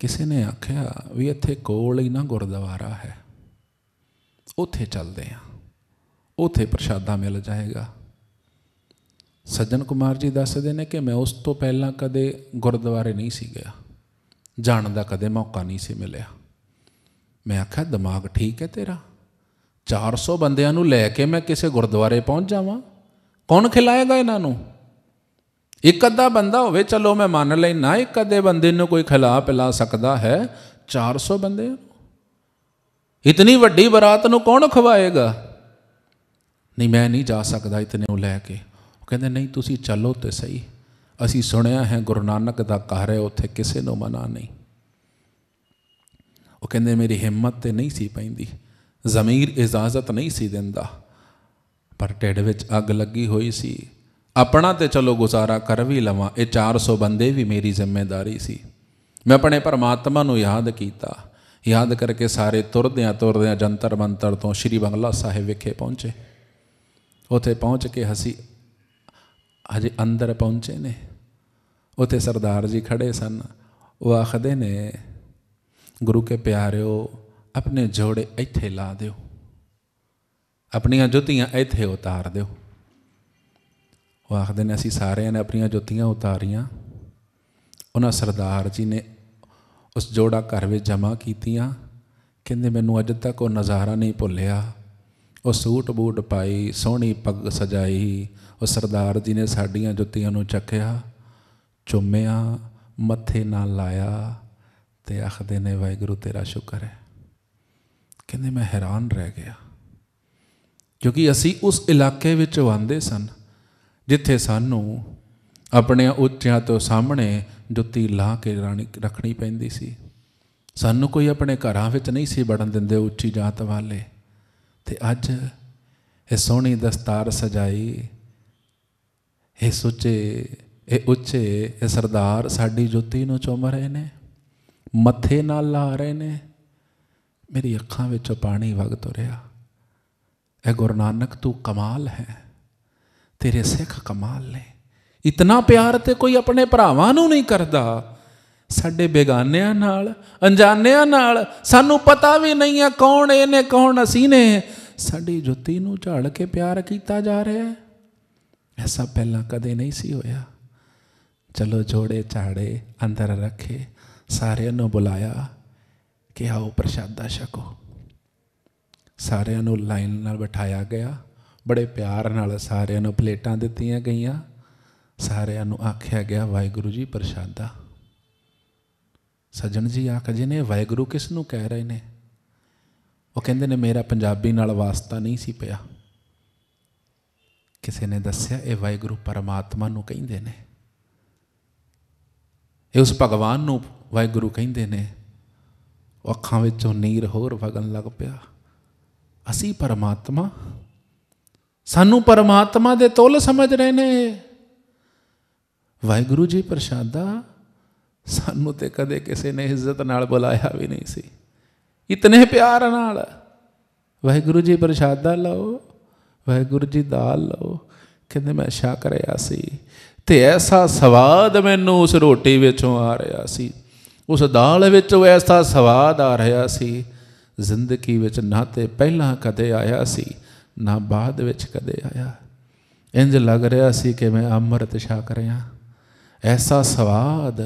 ਕਿਸੇ ਨੇ ਆਖਿਆ ਵੀ ਇੱਥੇ ਕੋਲ ਹੀ ਨਾ ਗੁਰਦੁਆਰਾ ਹੈ ਉੱਥੇ ਚੱਲਦੇ ਆ ਉੱਥੇ ਪ੍ਰਸ਼ਾਦਾ ਮਿਲ ਜਾਏਗਾ ਸੱਜਣ ਕੁਮਾਰ ਜੀ ਦੱਸਦੇ ਨੇ ਕਿ ਮੈਂ ਉਸ ਤੋਂ ਪਹਿਲਾਂ ਕਦੇ ਗੁਰਦੁਆਰੇ ਨਹੀਂ ਸੀ ਗਿਆ ਜਾਣ ਦਾ ਕਦੇ ਮੌਕਾ ਨਹੀਂ ਸੀ ਮਿਲਿਆ ਮੈਂ ਆਖਿਆ ਦਿਮਾਗ ਠੀਕ ਹੈ ਤੇਰਾ 400 ਬੰਦਿਆਂ ਨੂੰ ਲੈ ਕੇ ਮੈਂ ਕਿਸੇ ਗੁਰਦੁਆਰੇ ਪਹੁੰਚ ਜਾਵਾਂ ਕੌਣ ਖਿਲਾਏਗਾ ਇਹਨਾਂ ਨੂੰ ਇੱਕ ਅੱਧਾ ਬੰਦਾ ਹੋਵੇ ਚਲੋ ਮੈਂ ਮੰਨ ਨਾ ਇੱਕ ਅੱਧੇ ਬੰਦੇ ਨੂੰ ਕੋਈ ਖਿਲਾ ਪਿਲਾ ਸਕਦਾ ਹੈ 400 ਬੰਦੇ ਇਤਨੀ ਵੱਡੀ ਬਰਾਤ ਨੂੰ ਕੌਣ ਖਵਾਏਗਾ ਨਹੀਂ ਮੈਂ ਨਹੀਂ ਜਾ ਸਕਦਾ ਇਤਨੇ ਨੂੰ ਲੈ ਕੇ ਉਹ ਕਹਿੰਦੇ ਨਹੀਂ ਤੁਸੀਂ ਚੱਲੋ ਤੇ ਸਹੀ ਅਸੀਂ ਸੁਣਿਆ ਹੈ ਗੁਰੂ ਨਾਨਕ ਦਾ ਘਰ ਹੈ ਉੱਥੇ ਕਿਸੇ ਨੂੰ ਮਨਾ ਨਹੀਂ ਉਹ ਕਹਿੰਦੇ ਮੇਰੀ ਹਿੰਮਤ ਤੇ ਨਹੀਂ ਸੀ ਪੈਂਦੀ ਜ਼ਮੀਰ ਇਜਾਜ਼ਤ ਨਹੀਂ ਸੀ ਦਿੰਦਾ ਪਰ ਢਿੱਡ ਵਿੱਚ ਅੱਗ ਲੱਗੀ ਹੋਈ ਸੀ ਆਪਣਾ ਤੇ ਚਲੋ ਗੁਜ਼ਾਰਾ ਕਰ ਵੀ ਲਵਾਂ ਇਹ 400 ਬੰਦੇ ਵੀ ਮੇਰੀ ਜ਼ਿੰਮੇਵਾਰੀ ਸੀ ਮੈਂ ਆਪਣੇ ਪਰਮਾਤਮਾ ਨੂੰ ਯਾਦ ਕੀਤਾ ਯਾਦ ਕਰਕੇ ਸਾਰੇ ਤੁਰਦਿਆਂ ਤੁਰਦਿਆਂ ਜੰਤਰ ਮੰਤਰ ਤੋਂ ਸ਼੍ਰੀ ਬੰਗਲਾ ਸਾਹਿਬ ਵਿਖੇ ਪਹੁੰਚੇ ਉੱਥੇ ਪਹੁੰਚ ਕੇ ਹਸੀ ਅਜੇ ਅੰਦਰ ਪਹੁੰਚੇ ਨੇ ਉੱਥੇ ਸਰਦਾਰ ਜੀ ਖੜੇ ਸਨ ਉਹ ਆਖਦੇ ਨੇ ਗੁਰੂ ਕੇ ਪਿਆਰਿਓ ਆਪਣੇ ਜੋੜੇ ਇੱਥੇ ਲਾ ਦਿਓ ਆਪਣੀਆਂ ਜੁੱਤੀਆਂ ਇੱਥੇ ਉਤਾਰ ਦਿਓ ਉਹ ਆਖਦੇ ਨੇ ਅਸੀਂ ਸਾਰਿਆਂ ਨੇ ਆਪਣੀਆਂ ਜੁੱਤੀਆਂ ਉਤਾਰੀਆਂ ਉਹਨਾਂ ਸਰਦਾਰ ਜੀ ਨੇ ਉਸ ਜੋੜਾ ਘਰ ਵਿੱਚ ਜਮ੍ਹਾਂ ਕੀਤੀਆਂ ਕਹਿੰਦੇ ਮੈਨੂੰ ਅੱਜ ਤੱਕ ਉਹ ਨਜ਼ਾਰਾ ਨਹੀਂ ਭੁੱਲਿਆ ਉਹ ਸੂਟ ਬੂਟ ਪਾਈ ਸੋਹਣੀ ਪੱਗ ਸਜਾਈ ਉਹ ਸਰਦਾਰ ਜੀ ਨੇ ਸਾਡੀਆਂ ਜੁੱਤੀਆਂ ਨੂੰ ਚੱਕਿਆ ਚੁੰਮਿਆ ਮੱਥੇ ਨਾਲ ਲਾਇਆ ਤੇ ਆਖਦੇ ਨੇ ਵਾਹਿਗੁਰੂ ਤੇਰਾ ਸ਼ੁਕਰ ਹੈ ਕਹਿੰਦੇ ਮੈਂ ਹੈਰਾਨ ਰਹਿ ਗਿਆ ਕਿਉਂਕਿ ਅਸੀਂ ਉਸ ਇਲਾਕੇ ਵਿੱਚ ਵਾਂਦੇ ਸਨ ਜਿੱਥੇ ਸਾਨੂੰ ਆਪਣੇ ਉੱਚਿਆਂ ਤੋਂ ਸਾਹਮਣੇ ਜੁੱਤੀ ਲਾ ਕੇ ਰੱਖਣੀ ਪੈਂਦੀ ਸੀ ਸਾਨੂੰ ਕੋਈ ਆਪਣੇ ਘਰਾਂ ਵਿੱਚ ਨਹੀਂ ਸੀ ਵੜਨ ਦਿੰਦੇ ਉੱਚੀ ਜਾਤ ਵਾਲੇ ਤੇ ਅੱਜ ਇਹ ਸੋਹਣੀ ਦਸਤਾਰ ਸਜਾਈ ਇਹ ਸੁੱਚੇ ਇਹ ਉੱਚੇ ਇਹ ਸਰਦਾਰ ਸਾਡੀ ਜੁੱਤੀ ਨੂੰ ਚੁੰਮ ਰਹੇ ਨੇ ਮੱਥੇ ਨਾਲ ਲਾ ਰਹੇ ਨੇ ਮੇਰੀ ਅੱਖਾਂ ਵਿੱਚੋਂ ਪਾਣੀ ਵਗ ਤੁਰਿਆ ਇਹ ਗੁਰੂ ਨਾਨਕ ਤੂੰ ਕਮਾਲ ਹੈ ਤੇਰੇ ਸਿੱਖ ਕਮਾਲ ਨੇ ਇਤਨਾ ਪਿਆਰ ਤੇ ਕੋਈ ਆਪਣੇ ਭਰਾਵਾਂ ਨੂੰ ਨਹੀਂ ਕਰਦਾ ਸਾਡੇ ਬੇਗਾਨਿਆਂ ਨਾਲ ਅਣਜਾਣਿਆਂ ਨਾਲ ਸਾਨੂੰ ਪਤਾ ਵੀ ਨਹੀਂ ਹੈ ਕੌਣ ਇਹਨੇ ਕੌਣ ਅਸੀਂ ਨੇ ਸਾਡੀ ਜੁੱਤੀ ਨੂੰ ਝਾੜ ਕੇ ਪਿਆਰ ਕੀਤਾ ਜਾ ਰਿਹਾ ਹੈ ਐਸਾ ਪਹਿਲਾਂ ਕਦੇ ਨਹੀਂ ਸੀ ਹੋਇਆ ਚਲੋ ਜੋੜੇ ਝਾੜੇ ਅੰਦਰ ਰੱਖੇ ਸਾਰਿਆਂ ਨੂੰ ਬੁਲਾਇਆ ਕਿ ਆਓ ਪ੍ਰਸ਼ਾਦਾ ਛਕੋ ਸਾਰਿਆਂ ਨੂੰ ਲਾਈਨ ਨਾਲ ਬਿਠਾਇਆ ਗਿਆ ਬੜੇ ਪਿਆਰ ਨਾਲ ਸਾਰਿਆਂ ਨੂੰ ਪਲੇਟਾਂ ਦਿੱਤੀਆਂ ਗਈਆਂ ਸਾਰਿਆਂ ਨੂੰ ਆਖਿਆ ਗਿਆ ਵਾਹਿਗੁਰੂ ਜੀ ਪ੍ਰਸ਼ਾਦਾ ਸੱਜਣ ਜੀ ਆਖ ਜੀ ਨੇ ਵਾਹਿਗੁਰੂ ਕਿਸ ਨੂੰ ਕਹਿ ਰਹੇ ਨੇ ਉਹ ਕਹਿੰਦੇ ਨੇ ਮੇਰਾ ਪੰਜਾਬੀ ਨਾਲ ਵਾਸਤਾ ਨਹੀਂ ਸੀ ਪਿਆ ਕਿਸੇ ਨੇ ਦੱਸਿਆ ਇਹ ਵਾਹਿਗੁਰੂ ਪਰਮਾਤਮਾ ਨੂੰ ਕਹਿੰਦੇ ਨੇ ਇਹ ਉਸ ਭਗਵਾਨ ਨੂੰ ਵਾਹਿਗੁਰੂ ਕਹਿੰਦੇ ਨੇ ਅੱਖਾਂ ਵਿੱਚੋਂ ਨੀਰ ਹੋਰ ਵਗਣ ਲੱਗ ਪਿਆ ਅਸੀਂ ਪਰਮਾਤਮਾ ਸਾਨੂੰ ਪਰਮਾਤਮਾ ਦੇ ਤੁਲ ਸਮਝ ਰਹੇ ਨੇ ਵਾਹਿਗੁਰੂ ਜੀ ਪ੍ਰਸ਼ਾਦਾ ਸਾਨੂੰ ਤੇ ਕਦੇ ਕਿਸੇ ਨੇ ਇੱਜ਼ਤ ਨਾਲ ਬੁਲਾਇਆ ਵੀ ਨਹੀਂ ਸੀ ਇਤਨੇ ਪਿਆਰ ਨਾਲ ਵਾਹਿਗੁਰੂ ਜੀ ਪ੍ਰਸ਼ਾਦਾ ਲਓ ਵਾਹਿਗੁਰੂ ਜੀ ਦਾਲ ਲਓ ਕਹਿੰਦੇ ਮੈਂ ਸ਼ੱਕ ਰਿਹਾ ਸੀ ਤੇ ਐਸਾ ਸਵਾਦ ਮੈਨੂੰ ਉਸ ਰੋਟੀ ਵਿੱਚੋਂ ਆ ਰਿਹਾ ਸੀ ਉਸ ਦਾਲ ਵਿੱਚੋਂ ਐਸਾ ਸਵਾਦ ਆ ਰਿਹਾ ਸੀ ਜ਼ਿੰਦਗੀ ਵਿੱਚ ਨਾ ਤੇ ਪਹਿਲਾਂ ਕਦੇ ਆਇਆ ਸੀ ਨਾ ਬਾਅਦ ਵਿੱਚ ਕਦੇ ਆਇਆ ਇੰਜ ਲੱਗ ਰਿਹਾ ਸੀ ਕਿ ਮੈਂ ਅੰਮ੍ਰਿਤ ਛਕ ਰਿਹਾ ਐਸਾ ਸਵਾਦ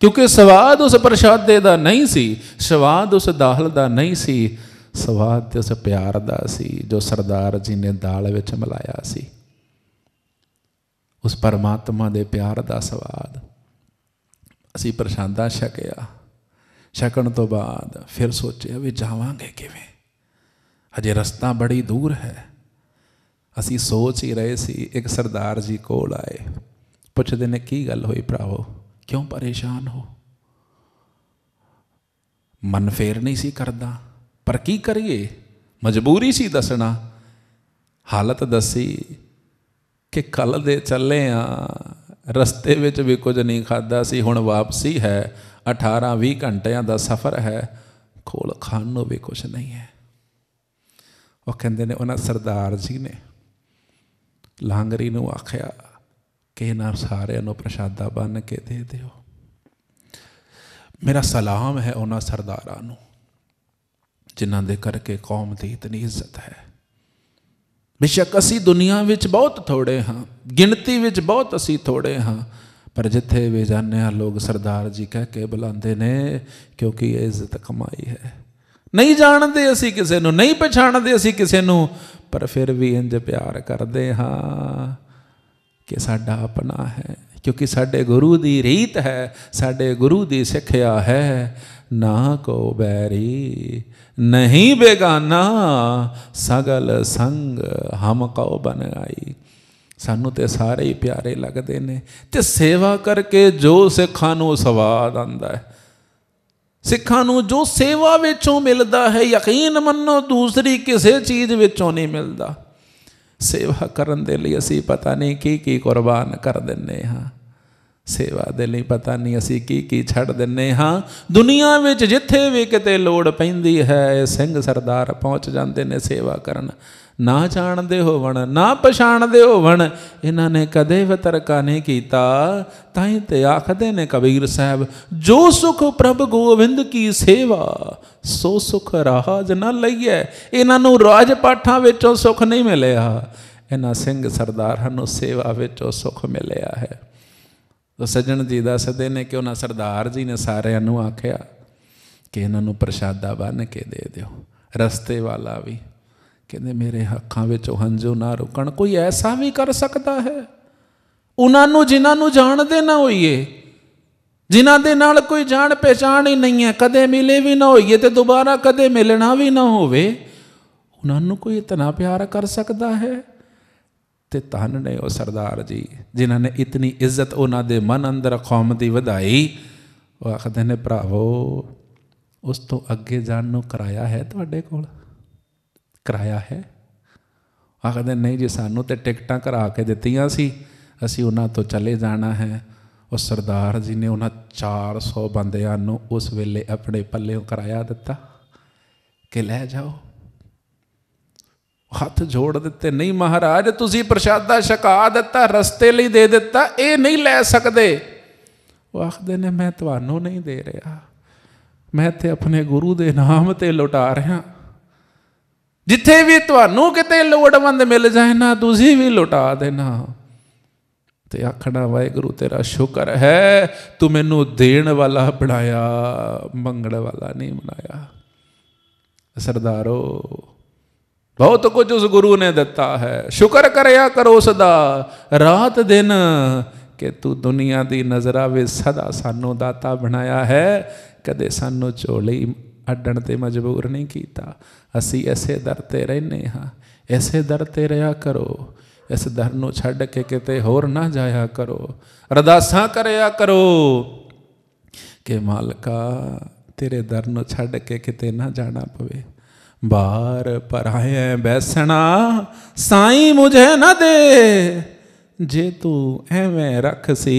ਕਿਉਂਕਿ ਸਵਾਦ ਉਸ ਪ੍ਰਸ਼ਾਦ ਦੇ ਦਾ ਨਹੀਂ ਸੀ ਸਵਾਦ ਉਸ ਦਾਲ ਦਾ ਨਹੀਂ ਸੀ ਸਵਾਦ ਤੇ ਉਸ ਪਿਆਰ ਦਾ ਸੀ ਜੋ ਸਰਦਾਰ ਜੀ ਨੇ ਦਾਲ ਵਿੱਚ ਮਲਾਇਆ ਸੀ ਉਸ ਪਰਮਾਤਮਾ ਦੇ ਪਿਆਰ ਦਾ ਸਵਾਦ ਅਸੀਂ ਪ੍ਰਸ਼ਾਦਾ ਛਕਿਆ ਛਕਣ ਤੋਂ ਬਾਅਦ ਫਿਰ ਸੋਚਿਆ ਵੀ ਜਾਵਾਂਗੇ ਕਿਵੇਂ ਅਜੇ ਰਸਤਾ ਬੜੀ ਦੂਰ ਹੈ ਅਸੀਂ ਸੋਚ ਹੀ ਰਹੇ ਸੀ ਇੱਕ ਸਰਦਾਰ ਜੀ ਕੋਲ ਆਏ ਪੁੱਛਦੇ ਨੇ ਕੀ ਗੱਲ ਹੋਈ ਭਰਾਵੋ ਕਿਉਂ ਪਰੇਸ਼ਾਨ ਹੋ ਮਨ ਫੇਰ ਨਹੀਂ ਸੀ ਕਰਦਾ ਪਰ ਕੀ ਕਰੀਏ ਮਜਬੂਰੀ ਸੀ ਦੱਸਣਾ ਹਾਲਤ ਦੱਸੀ ਕਿ ਕੱਲ ਦੇ ਚੱਲੇ ਆ ਰਸਤੇ ਵਿੱਚ ਵੀ ਕੁਝ ਨਹੀਂ ਖਾਦਾ ਸੀ ਹੁਣ ਵਾਪਸੀ ਹੈ 18 20 ਘੰਟਿਆਂ ਦਾ ਸਫ਼ਰ ਹੈ ਕੋਲ ਖਾਣ ਨੂੰ ਵੀ ਕੁਝ ਨਹੀਂ ਹੈ ਉਹ ਕਹਿੰਦੇ ਨੇ ਉਹਨਾਂ ਸਰਦਾਰ ਜੀ ਨੇ ਲਾਂਗਰੀ ਨੂੰ ਆਖਿਆ ਕਿ ਇਹਨਾਂ ਸਾਰਿਆਂ ਨੂੰ ਪ੍ਰਸ਼ਾਦਾ ਬਣ ਕੇ ਦੇ ਦਿਓ ਮੇਰਾ ਸਲਾਮ ਹੈ ਉਹਨਾਂ ਸਰਦਾਰਾਂ ਨੂੰ ਜਿਨ੍ਹਾਂ ਦੇ ਕਰਕੇ ਕੌਮ ਦੀ ਇਤਨੀ ਇੱਜ਼ਤ ਹੈ ਬਿਸ਼ੱਕ ਅਸੀਂ ਦੁਨੀਆ ਵਿੱਚ ਬਹੁਤ ਥੋੜੇ ਹਾਂ ਗਿਣਤੀ ਵਿੱਚ ਬਹੁਤ ਅਸੀਂ ਥੋੜੇ ਹਾਂ ਪਰ ਜਿੱਥੇ ਵੇ ਜਾਣਿਆ ਲੋਕ ਸਰਦਾਰ ਜੀ ਕਹਿ ਕੇ ਬੁਲਾਉਂਦੇ ਨੇ ਕਿਉਂਕਿ ਇਹ ਇੱਜ਼ਤ ਕਮਾਈ ਹੈ ਨਹੀਂ ਜਾਣਦੇ ਅਸੀਂ ਕਿਸੇ ਨੂੰ ਨਹੀਂ ਪਛਾਣਦੇ ਅਸੀਂ ਕਿਸੇ ਨੂੰ ਪਰ ਫਿਰ ਵੀ ਇੰਜ ਪਿਆਰ ਕਰਦੇ ਹਾਂ ਕਿ ਸਾਡਾ ਆਪਣਾ ਹੈ ਕਿਉਂਕਿ ਸਾਡੇ ਗੁਰੂ ਦੀ ਰੀਤ ਹੈ ਸਾਡੇ ਗੁਰੂ ਦੀ ਸਿੱਖਿਆ ਹੈ ਨਾ ਕੋ ਬੈਰੀ ਨਹੀਂ ਬੇਗਾਨਾ ਸਗਲ ਸੰਗ ਹਮ ਕਉ ਬਨ ਆਈ ਸਾਨੂੰ ਤੇ ਸਾਰੇ ਹੀ ਪਿਆਰੇ ਲੱਗਦੇ ਨੇ ਤੇ ਸੇਵਾ ਕਰਕੇ ਜੋ ਸਿੱਖਾਂ ਨੂੰ ਸਵਾਦ ਆਂਦਾ ਹੈ ਸਿੱਖਾਂ ਨੂੰ ਜੋ ਸੇਵਾ ਵਿੱਚੋਂ ਮਿਲਦਾ ਹੈ ਯਕੀਨ ਮੰਨੋ ਦੂਸਰੀ ਕਿਸੇ ਚੀਜ਼ ਵਿੱਚੋਂ ਨਹੀਂ ਮਿਲਦਾ ਸੇਵਾ ਕਰਨ ਦੇ ਲਈ ਅਸੀਂ ਪਤਾ ਨਹੀਂ ਕੀ ਕੀ ਕੁਰਬਾਨ ਕਰ ਦਿੰਨੇ ਹਾਂ ਸੇਵਾ ਦੇ ਲਈ ਪਤਾ ਨਹੀਂ ਅਸੀਂ ਕੀ ਕੀ ਛੱਡ ਦਿੰਨੇ ਹਾਂ ਦੁਨੀਆ ਵਿੱਚ ਜਿੱਥੇ ਵੀ ਕਿਤੇ ਲੋੜ ਪੈਂਦੀ ਹੈ ਸਿੰਘ ਸਰਦਾਰ ਪਹੁੰਚ ਜਾਂਦੇ ਨੇ ਸੇਵਾ ਕਰਨ ਨਾ ਜਾਣਦੇ ਹੋਵਣ ਨਾ ਪਛਾਣਦੇ ਹੋਵਣ ਇਹਨਾਂ ਨੇ ਕਦੇ ਵਤਰਕਾ ਨਹੀਂ ਕੀਤਾ ਤਾਂ ਹੀ ਤੇ ਆਖਦੇ ਨੇ ਕਬੀਰ ਸਾਹਿਬ ਜੋ ਸੁਖ ਪ੍ਰਭ ਗੋਵਿੰਦ ਕੀ ਸੇਵਾ ਸੋ ਸੁਖ ਰਾਜ ਨਾ ਲਈਐ ਇਹਨਾਂ ਨੂੰ ਰਾਜ ਪਾਠਾਂ ਵਿੱਚੋਂ ਸੁਖ ਨਹੀਂ ਮਿਲਿਆ ਇਹਨਾਂ ਸਿੰਘ ਸਰਦਾਰਾਂ ਨੂੰ ਸੇਵਾ ਵਿੱਚੋਂ ਸੁਖ ਮਿਲਿਆ ਹੈ ਤਾਂ ਸੱਜਣ ਜੀ ਦੱਸਦੇ ਨੇ ਕਿ ਉਹਨਾਂ ਸਰਦਾਰ ਜੀ ਨੇ ਸਾਰਿਆਂ ਨੂੰ ਆਖਿਆ ਕਿ ਇਹਨਾਂ ਨੂੰ ਪ੍ਰਸ਼ਾਦਾ ਬਣ ਕੇ ਦੇ ਦਿਓ ਰਸਤੇ ਵਾਲਾ ਵੀ ਕਹਿੰਦੇ ਮੇਰੇ ਅੱਖਾਂ ਵਿੱਚ ਹੰਝੂ ਨਾ ਰੁਕਣ ਕੋਈ ਐਸਾ ਵੀ ਕਰ ਸਕਦਾ ਹੈ ਉਹਨਾਂ ਨੂੰ ਜਿਨ੍ਹਾਂ ਨੂੰ ਜਾਣਦੇ ਨਾ ਹੋਈਏ ਜਿਨ੍ਹਾਂ ਦੇ ਨਾਲ ਕੋਈ ਜਾਣ ਪਛਾਣ ਹੀ ਨਹੀਂ ਹੈ ਕਦੇ ਮਿਲੇ ਵੀ ਨਾ ਹੋਈਏ ਤੇ ਦੁਬਾਰਾ ਕਦੇ ਮਿਲਣਾ ਵੀ ਨਾ ਹੋਵੇ ਉਹਨਾਂ ਨੂੰ ਕੋਈ ਇਤਨਾ ਪਿਆਰ ਕਰ ਸਕਦਾ ਹੈ ਤੇ ਤਨ ਨੇ ਉਹ ਸਰਦਾਰ ਜੀ ਜਿਨ੍ਹਾਂ ਨੇ ਇਤਨੀ ਇੱਜ਼ਤ ਉਹਨਾਂ ਦੇ ਮਨ ਅੰਦਰ ਖੌਮ ਦੀ ਵਧਾਈ ਉਹ ਆਖਦੇ ਨੇ ਭਰਾਵੋ ਉਸ ਤੋਂ ਅੱਗੇ ਜਾਣ ਨੂੰ ਕਰਾਇਆ ਹੈ ਤੁਹਾਡੇ ਕੋਲ ਕਰਾਇਆ ਹੈ ਆਖਦੇ ਨਹੀਂ ਜੀ ਸਾਨੂੰ ਤੇ ਟਿਕਟਾਂ ਕਰਾ ਕੇ ਦਿੱਤੀਆਂ ਸੀ ਅਸੀਂ ਉਹਨਾਂ ਤੋਂ ਚਲੇ ਜਾਣਾ ਹੈ ਉਹ ਸਰਦਾਰ ਜੀ ਨੇ ਉਹਨਾਂ 400 ਬੰਦਿਆਂ ਨੂੰ ਉਸ ਵੇਲੇ ਆਪਣੇ ਪੱਲੇੋਂ ਕਰਾਇਆ ਦਿੱਤਾ ਕਿ ਲੈ ਜਾਓ ਹੱਥ ਜੋੜ ਦਿੱਤੇ ਨਹੀਂ ਮਹਾਰਾਜ ਤੁਸੀਂ ਪ੍ਰਸ਼ਾਦਾ ਛਕਾ ਦਿੱਤਾ ਰਸਤੇ ਲਈ ਦੇ ਦਿੱਤਾ ਇਹ ਨਹੀਂ ਲੈ ਸਕਦੇ ਉਹ ਆਖਦੇ ਨੇ ਮੈਂ ਤੁਹਾਨੂੰ ਨਹੀਂ ਦੇ ਰਿਹਾ ਮੈਂ ਤੇ ਆਪਣੇ ਗੁਰੂ ਦੇ ਨਾਮ ਤੇ ਲੁਟਾ ਰਿਹਾ ਜਿੱਥੇ ਵੀ ਤੁਹਾਨੂੰ ਕਿਤੇ ਲੋੜਵੰਦ ਮਿਲ ਜਾਏ ਨਾ ਤੁਸੀਂ ਵੀ ਲੁਟਾ ਦੇਣਾ ਤੇ ਆਖਣਾ ਵਾਹਿਗੁਰੂ ਤੇਰਾ ਸ਼ੁਕਰ ਹੈ ਤੂੰ ਮੈਨੂੰ ਦੇਣ ਵਾਲਾ ਬਣਾਇਆ ਮੰਗਣ ਵਾਲਾ ਨਹੀਂ ਬਣਾਇਆ ਸਰਦਾਰੋ ਬਹੁਤ ਕੁਝ ਉਸ ਗੁਰੂ ਨੇ ਦਿੱਤਾ ਹੈ ਸ਼ੁਕਰ ਕਰਿਆ ਕਰੋ ਸਦਾ ਰਾਤ ਦਿਨ ਕਿ ਤੂੰ ਦੁਨੀਆ ਦੀ ਨਜ਼ਰਾਂ ਵਿੱਚ ਸਦਾ ਸਾਨੂੰ ਦਾਤਾ ਬਣਾਇਆ ਹੈ ਕਦੇ ਸਾਨੂੰ ਝੋਲੀ ਅੱਡਣ ਤੇ ਮਜਬੂਰ ਨਹੀਂ ਕੀਤਾ ਅਸੀਂ ਐਸੇ ਦਰ ਤੇ ਰਹਿਨੇ ਹਾਂ ਐਸੇ ਦਰ ਤੇ ਰਿਆ ਕਰੋ ਇਸ ਦਰ ਨੂੰ ਛੱਡ ਕੇ ਕਿਤੇ ਹੋਰ ਨਾ ਜਾਇਆ ਕਰੋ ਅਰਦਾਸਾਂ ਕਰਿਆ ਕਰੋ ਕਿ ਮਾਲਕਾ ਤੇਰੇ ਦਰ ਨੂੰ ਛੱਡ ਕੇ ਕਿਤੇ ਨਾ ਜਾਣਾ ਪਵੇ ਬਾਹਰ ਪਰਾਇਆ ਬੈਸਣਾ ਸਾਈ ਮੁਝੇ ਨਾ ਦੇ ਜੇ ਤੂੰ ਐਵੇਂ ਰੱਖ ਸੀ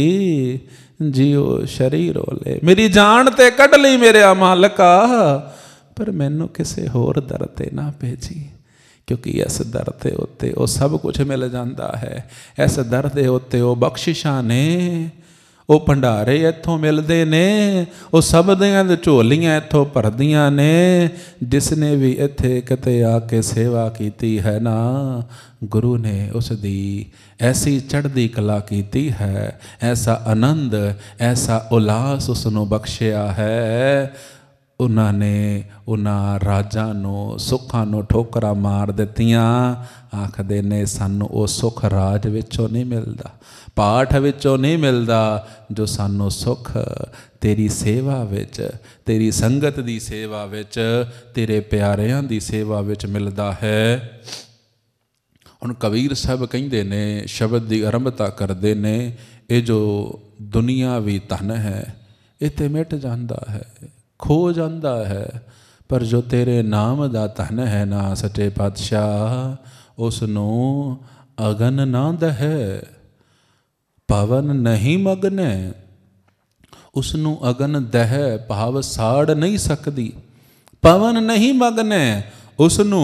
ਜਿਉ ਸ਼ਰੀਰ ਹੋਲੇ ਮੇਰੀ ਜਾਨ ਤੇ ਕੱਢ ਲਈ ਮੇਰੇ ਆ ਮਾਲਕਾ ਪਰ ਮੈਨੂੰ ਕਿਸੇ ਹੋਰ ਦਰ ਤੇ ਨਾ ਭੇਜੀ ਕਿਉਂਕਿ ਇਸ ਦਰ ਤੇ ਉੱਤੇ ਉਹ ਸਭ ਕੁਝ ਮਿਲ ਜਾਂਦਾ ਹੈ ਇਸ ਦਰ ਦੇ ਉੱਤੇ ਉਹ ਬਖਸ਼ਿਸ਼ਾਂ ਨੇ ਉਹ ਭੰਡਾਰੇ ਇੱਥੋਂ ਮਿਲਦੇ ਨੇ ਉਹ ਸਭ ਦੀਆਂ ਝੋਲੀਆਂ ਇੱਥੋਂ ਭਰਦੀਆਂ ਨੇ ਜਿਸ ਨੇ ਵੀ ਇੱਥੇ ਕਿਤੇ ਆ ਕੇ ਸੇਵਾ ਕੀਤੀ ਹੈ ਨਾ ਗੁਰੂ ਨੇ ਉਸ ਦੀ ਐਸੀ ਚੜ੍ਹਦੀ ਕਲਾ ਕੀਤੀ ਹੈ ਐਸਾ ਆਨੰਦ ਐਸਾ ਉਲਾਸ ਉਸ ਨੂੰ ਬਖਸ਼ਿਆ ਹੈ ਨੇ ਉਹਨਾਂ ਰਾਜਾਂ ਨੂੰ ਸੁੱਖਾਂ ਨੂੰ ਠੋਕਰਾ ਮਾਰ ਦਿੱਤੀਆਂ ਆਖਦੇ ਨੇ ਸਾਨੂੰ ਉਹ ਸੁਖ ਰਾਜ ਵਿੱਚੋਂ ਨਹੀਂ ਮਿਲਦਾ ਪਾਠ ਵਿੱਚੋਂ ਨਹੀਂ ਮਿਲਦਾ ਜੋ ਸਾਨੂੰ ਸੁਖ ਤੇਰੀ ਸੇਵਾ ਵਿੱਚ ਤੇਰੀ ਸੰਗਤ ਦੀ ਸੇਵਾ ਵਿੱਚ ਤੇਰੇ ਪਿਆਰਿਆਂ ਦੀ ਸੇਵਾ ਵਿੱਚ ਮਿਲਦਾ ਹੈ ਹੁਣ ਕਬੀਰ ਸਾਹਿਬ ਕਹਿੰਦੇ ਨੇ ਸ਼ਬਦ ਦੀ ਆਰੰਭਤਾ ਕਰਦੇ ਨੇ ਇਹ ਜੋ ਦੁਨੀਆ ਵੀ ਧਨ ਹੈ ਇਹ ਤੇ ਮਿਟ ਜਾਂਦਾ ਹੈ ਖੋ ਜਾਂਦਾ ਹੈ ਪਰ ਜੋ ਤੇਰੇ ਨਾਮ ਦਾ ਧਨ ਹੈ ਨਾ ਸਟੇ ਪਾਤਸ਼ਾਹ ਉਸ ਨੂੰ ਅਗਨ ਨਾ ਦਹੈ ਪਵਨ ਨਹੀਂ ਮਗਨੇ ਉਸ ਨੂੰ ਅਗਨ ਦਹੈ ਭਾਵ ਸਾੜ ਨਹੀਂ ਸਕਦੀ ਪਵਨ ਨਹੀਂ ਮਗਨੇ ਉਸ ਨੂੰ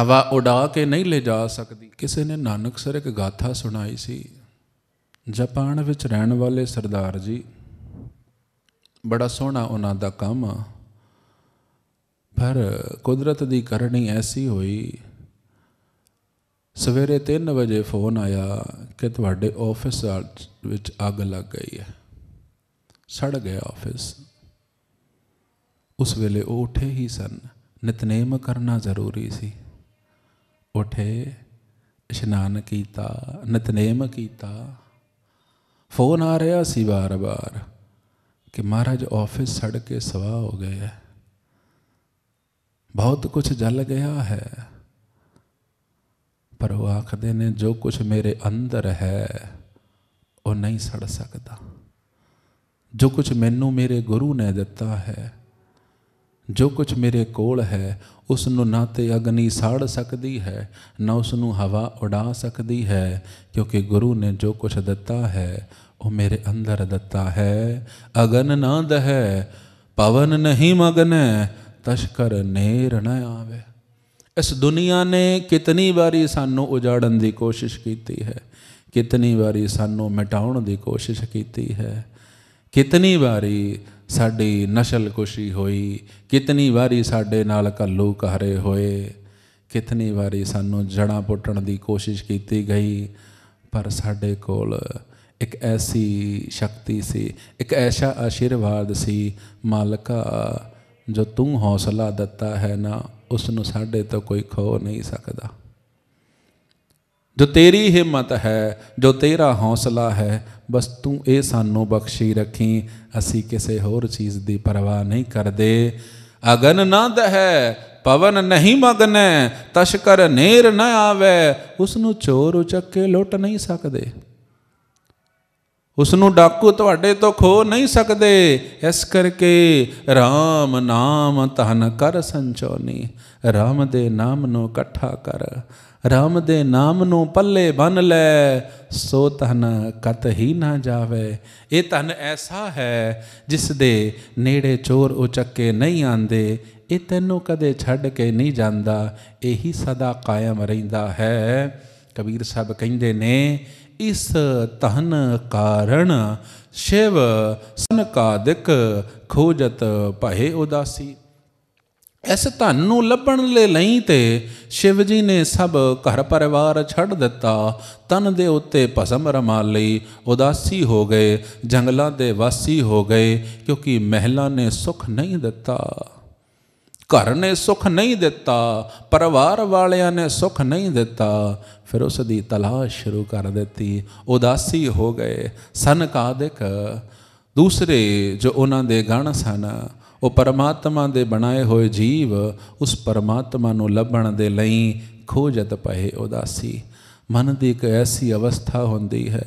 ਹਵਾ ਉਡਾ ਕੇ ਨਹੀਂ ਲੈ ਜਾ ਸਕਦੀ ਕਿਸੇ ਨੇ ਨਾਨਕ ਸਰ ਇੱਕ ਗਾਥਾ ਸੁਣਾਈ ਸੀ ਜਪਾਨ ਵਿੱਚ ਰਹਿਣ ਵਾਲੇ ਸਰਦਾਰ ਜੀ ਬੜਾ ਸੋਹਣਾ ਉਹਨਾਂ ਦਾ ਕੰਮ ਪਰ ਕੁਦਰਤ ਦੀ ਕਰਨੀ ਐਸੀ ਹੋਈ ਸਵੇਰੇ 3 ਵਜੇ ਫੋਨ ਆਇਆ ਕਿ ਤੁਹਾਡੇ ਆਫਿਸ ਵਿੱਚ ਅੱਗ ਲੱਗ ਗਈ ਹੈ ਸੜ ਗਿਆ ਆਫਿਸ ਉਸ ਵੇਲੇ ਉਹ ਉੱਠੇ ਹੀ ਸਨ ਨਿਤਨੇਮ ਕਰਨਾ ਜ਼ਰੂਰੀ ਸੀ ਉੱਠੇ ਇਸ਼ਨਾਨ ਕੀਤਾ ਨਿਤਨੇਮ ਕੀਤਾ ਫੋਨ ਆ ਰਿਹਾ ਸੀ ਬਾਰ-ਬਾਰ ਕਿ ਮਹਾਰਾਜ ਆਫਿਸ ਸੜ ਕੇ ਸਵਾ ਹੋ ਗਏ ਹੈ ਬਹੁਤ ਕੁਝ ਜਲ ਗਿਆ ਹੈ ਪਰ ਉਹ ਆਖਦੇ ਨੇ ਜੋ ਕੁਝ ਮੇਰੇ ਅੰਦਰ ਹੈ ਉਹ ਨਹੀਂ ਸੜ ਸਕਦਾ ਜੋ ਕੁਝ ਮੈਨੂੰ ਮੇਰੇ ਗੁਰੂ ਨੇ ਦਿੱਤਾ ਹੈ ਜੋ ਕੁਝ ਮੇਰੇ ਕੋਲ ਹੈ ਉਸ ਨੂੰ ਨਾ ਤੇ ਅਗਨੀ ਸਾੜ ਸਕਦੀ ਹੈ ਨਾ ਉਸ ਨੂੰ ਹਵਾ ਉਡਾ ਸਕਦੀ ਹੈ ਕਿਉਂਕਿ ਗੁਰੂ ਨੇ ਜੋ ਕੁਝ ਦਿੱਤਾ ਹੈ ਉਹ ਮੇਰੇ ਅੰਦਰ ਦਿੱਤਾ ਹੈ ਅਗਨ ਨਾ ਦਹੈ ਪਵਨ ਨਹੀਂ ਮਗਨੈ ਤਸ਼ਕਰ ਨੇਰ ਨ ਆਵੇ ਇਸ ਦੁਨੀਆ ਨੇ ਕਿਤਨੀ ਵਾਰੀ ਸਾਨੂੰ ਉਜਾੜਨ ਦੀ ਕੋਸ਼ਿਸ਼ ਕੀਤੀ ਹੈ ਕਿਤਨੀ ਵਾਰੀ ਸਾਨੂੰ ਮਿਟਾਉਣ ਦੀ ਕੋਸ਼ਿਸ਼ ਕੀਤੀ ਹੈ ਕਿਤਨੀ ਵਾਰੀ ਸਾਡੀ ਨਸ਼ਲ ਕੁਸ਼ੀ ਹੋਈ ਕਿਤਨੀ ਵਾਰੀ ਸਾਡੇ ਨਾਲ ਕੱਲੂ ਕਹਰੇ ਹੋਏ ਕਿਤਨੀ ਵਾਰੀ ਸਾਨੂੰ ਜੜਾਂ ਪੁੱਟਣ ਦੀ ਕੋਸ਼ਿਸ਼ ਕੀਤੀ ਗਈ ਪਰ ਸਾਡੇ ਕੋਲ ਇੱਕ ਐਸੀ ਸ਼ਕਤੀ ਸੀ ਇੱਕ ਐਸਾ ਆਸ਼ੀਰਵਾਦ ਸੀ ਮਾਲਕਾ ਜੋ ਤੂੰ ਹੌਸਲਾ ਦਿੱਤਾ ਹੈ ਨਾ ਉਸ ਨੂੰ ਸਾਡੇ ਤੋਂ ਕੋਈ ਖੋ ਨਹੀਂ ਸਕਦਾ ਜੋ ਤੇਰੀ ਹਿੰਮਤ ਹੈ ਜੋ ਤੇਰਾ ਹੌਸਲਾ ਹੈ ਬਸ ਤੂੰ ਇਹ ਸਾਨੂੰ ਬਖਸ਼ੀ ਰੱਖੀ ਅਸੀਂ ਕਿਸੇ ਹੋਰ ਚੀਜ਼ ਦੀ ਪਰਵਾਹ ਨਹੀਂ ਕਰਦੇ ਅਗਨ ਨਾ ਦਹੈ ਪਵਨ ਨਹੀਂ ਮਗਨੈ ਤਸ਼ਕਰ ਨੇਰ ਨਾ ਆਵੇ ਉਸ ਨੂੰ ਚੋਰ ਉਚੱਕੇ ਲੁੱਟ ਨਹੀਂ ਸਕਦੇ ਉਸ ਨੂੰ ਡਾਕੂ ਤੁਹਾਡੇ ਤੋਂ ਖੋ ਨਹੀਂ ਸਕਦੇ ਇਸ ਕਰਕੇ RAM ਨਾਮ ਤਨ ਕਰ ਸੰਚੋਨੀ RAM ਦੇ ਨਾਮ ਨੂੰ ਇਕੱਠਾ ਕਰ RAM ਦੇ ਨਾਮ ਨੂੰ ਪੱਲੇ ਬੰਨ ਲੈ ਸੋ ਤਨ ਕਤ ਹੀ ਨਾ ਜਾਵੇ ਇਹ ਤਨ ਐਸਾ ਹੈ ਜਿਸ ਦੇ ਨੇੜੇ ਚੋਰ ਉਚੱਕੇ ਨਹੀਂ ਆਂਦੇ ਇਹ ਤੈਨੂੰ ਕਦੇ ਛੱਡ ਕੇ ਨਹੀਂ ਜਾਂਦਾ ਇਹੀ ਸਦਾ ਕਾਇਮ ਰਹਿੰਦਾ ਹੈ ਕਬੀਰ ਸਾਹਿਬ ਕਹਿੰਦੇ ਨੇ ਇਸ ਤਹਨ ਕਾਰਣ ਸ਼ਿਵ ਸੰਕਾਦਿਕ ਖੋਜਤ ਭਏ ਉਦਾਸੀ ਇਸ ਧਨ ਨੂੰ ਲੱਭਣ ਲਈ ਲਈ ਤੇ ਸ਼ਿਵ ਜੀ ਨੇ ਸਭ ਘਰ ਪਰਿਵਾਰ ਛੱਡ ਦਿੱਤਾ ਤਨ ਦੇ ਉੱਤੇ ਭਸਮ ਰਮਾ ਲਈ ਉਦਾਸੀ ਹੋ ਗਏ ਜੰਗਲਾਂ ਦੇ ਵਾਸੀ ਹੋ ਗਏ ਕਿਉਂਕਿ ਮਹਿਲਾ ਨੇ ਸੁਖ ਨਹੀਂ ਦਿੱਤਾ ਘਰ ਨੇ ਸੁਖ ਨਹੀਂ ਦਿੱਤਾ ਪਰਿਵਾਰ ਵਾਲਿਆਂ ਨੇ ਸੁਖ ਨਹੀਂ ਦਿੱਤਾ ਫਿਰ ਉਸ ਦੀ ਤਲਾਸ਼ ਸ਼ੁਰੂ ਕਰ ਦਿੱਤੀ ਉਦਾਸੀ ਹੋ ਗਏ ਸਨਕਾਦਿਕ ਦੂਸਰੇ ਜੋ ਉਹਨਾਂ ਦੇ ਗਣ ਸਨ ਉਹ ਪਰਮਾਤਮਾ ਦੇ ਬਣਾਏ ਹੋਏ ਜੀਵ ਉਸ ਪਰਮਾਤਮਾ ਨੂੰ ਲੱਭਣ ਦੇ ਲਈ ਖੋਜਤ ਪਏ ਉਦਾਸੀ ਮਨ ਦੀ ਇੱਕ ਐਸੀ ਅਵਸਥਾ ਹੁੰਦੀ ਹੈ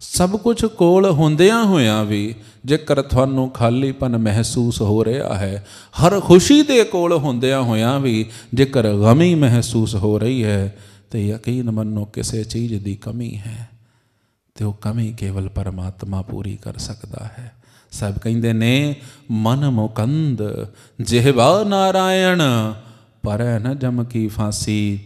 ਸਭ ਕੁਝ ਕੋਲ ਹੁੰਦਿਆਂ ਹੋਇਆਂ ਵੀ ਜੇਕਰ ਤੁਹਾਨੂੰ ਖਾਲੀਪਨ ਮਹਿਸੂਸ ਹੋ ਰਿਹਾ ਹੈ ਹਰ ਖੁਸ਼ੀ ਦੇ ਕੋਲ ਹੁੰਦਿਆਂ ਹੋਇਆਂ ਵੀ ਜੇਕਰ ਗਮੀ ਮਹਿਸੂਸ ਹੋ ਰਹੀ ਹੈ ਤੇ ਯਕੀਨ ਮੰਨੋ ਕਿਸੇ ਚੀਜ਼ ਦੀ ਕਮੀ ਹੈ ਤੇ ਉਹ ਕਮੀ ਕੇਵਲ ਪਰਮਾਤਮਾ ਪੂਰੀ ਕਰ ਸਕਦਾ ਹੈ ਸਭ ਕਹਿੰਦੇ ਨੇ ਮਨ ਮੁਕੰਦ ਜਿਹਵਾ ਨਾਰਾਇਣ ਪਰ ਨ ਜਮ ਕੀ ਫਾਸੀ